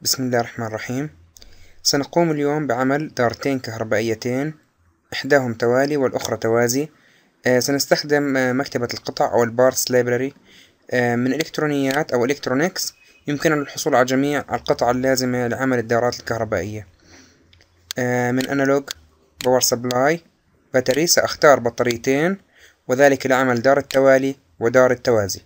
بسم الله الرحمن الرحيم سنقوم اليوم بعمل دارتين كهربائيتين إحداهم توالي والأخرى توازي آه سنستخدم آه مكتبة القطع أو البارس ليبراري آه من إلكترونيات أو إلكترونيكس يمكننا الحصول على جميع القطع اللازمة لعمل الدارات الكهربائية آه، من أنالوج باور سبلاي باتري سأختار بطاريتين وذلك لعمل دار التوالي ودار التوازي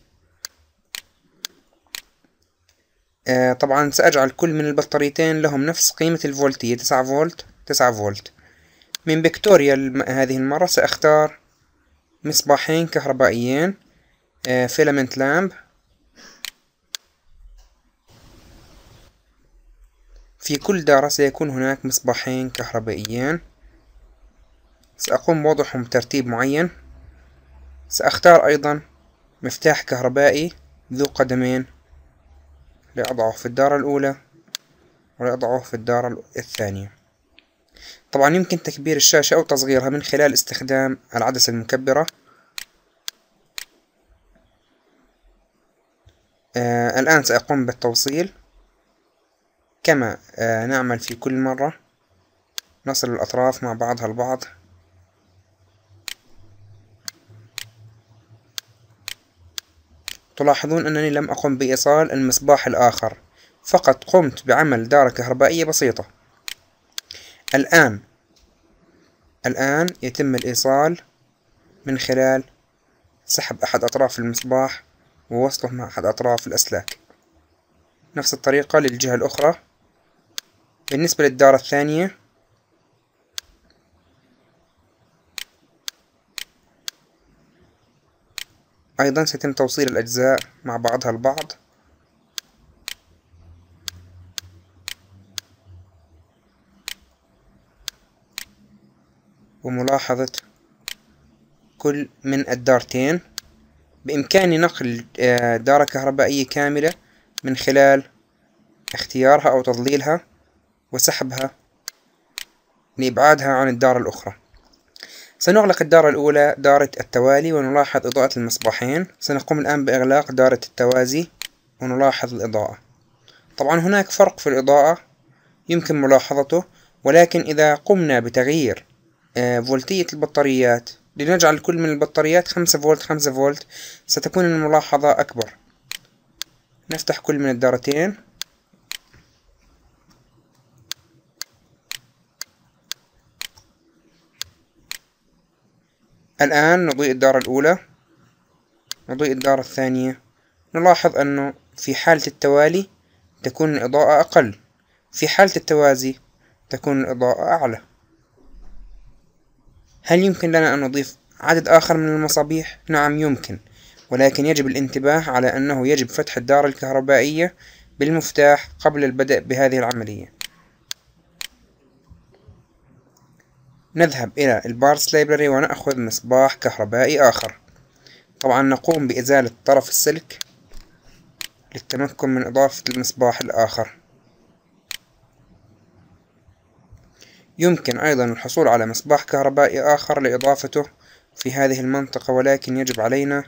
آه طبعا سأجعل كل من البطاريتين لهم نفس قيمة الفولتية تسعة فولت تسعة فولت من بكتوريا هذه المرة سأختار مصباحين كهربائيين فيلمنت آه، لامب في كل دارة سيكون هناك مصباحين كهربائيين سأقوم بوضعهم بترتيب معين سأختار أيضا مفتاح كهربائي ذو قدمين لأضعه في الدارة الأولى ولأضعه في الدارة الثانية طبعا يمكن تكبير الشاشة أو تصغيرها من خلال استخدام العدسة المكبرة آه الآن سأقوم بالتوصيل كما آه نعمل في كل مرة نصل الأطراف مع بعضها البعض تلاحظون أنني لم أقم بإيصال المصباح الآخر فقط قمت بعمل دارة كهربائية بسيطة الآن الآن يتم الإيصال من خلال سحب أحد أطراف المصباح ووصله مع أحد أطراف الأسلاك نفس الطريقة للجهة الأخرى بالنسبة للدارة الثانية أيضا سيتم توصيل الأجزاء مع بعضها البعض وملاحظة كل من الدارتين بإمكاني نقل آه، دارة كهربائية كاملة من خلال اختيارها أو تضليلها وسحبها لإبعادها عن الدارة الأخرى سنغلق الدارة الأولى دارة التوالي ونلاحظ إضاءة المصباحين سنقوم الآن بإغلاق دارة التوازي ونلاحظ الإضاءة طبعا هناك فرق في الإضاءة يمكن ملاحظته ولكن إذا قمنا بتغيير آه، فولتية البطاريات لنجعل كل من البطاريات خمسة فولت خمسة فولت ستكون الملاحظة أكبر نفتح كل من الدارتين الآن نضيء الدارة الأولى نضيء الدارة الثانية نلاحظ أنه في حالة التوالي تكون الإضاءة أقل في حالة التوازي تكون الإضاءة أعلى هل يمكن لنا أن نضيف عدد آخر من المصابيح؟ نعم يمكن ولكن يجب الانتباه على أنه يجب فتح الدارة الكهربائية بالمفتاح قبل البدء بهذه العملية نذهب إلى البارس لايبراري ونأخذ مصباح كهربائي آخر طبعا نقوم بإزالة طرف السلك للتمكن من إضافة المصباح الآخر يمكن أيضا الحصول على مصباح كهربائي آخر لإضافته في هذه المنطقة ولكن يجب علينا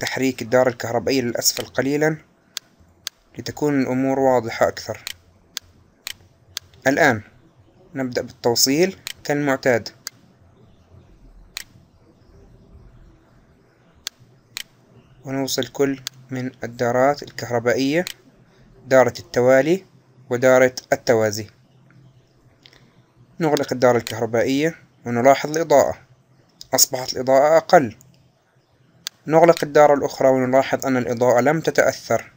تحريك الدار الكهربائية للأسفل قليلا لتكون الأمور واضحة أكثر الآن نبدأ بالتوصيل كالمعتاد ونوصل كل من الدارات الكهربائية دارة التوالي ودارة التوازي نغلق الدارة الكهربائية ونلاحظ الإضاءة أصبحت الإضاءة أقل نغلق الدارة الأخرى ونلاحظ أن الإضاءة لم تتأثر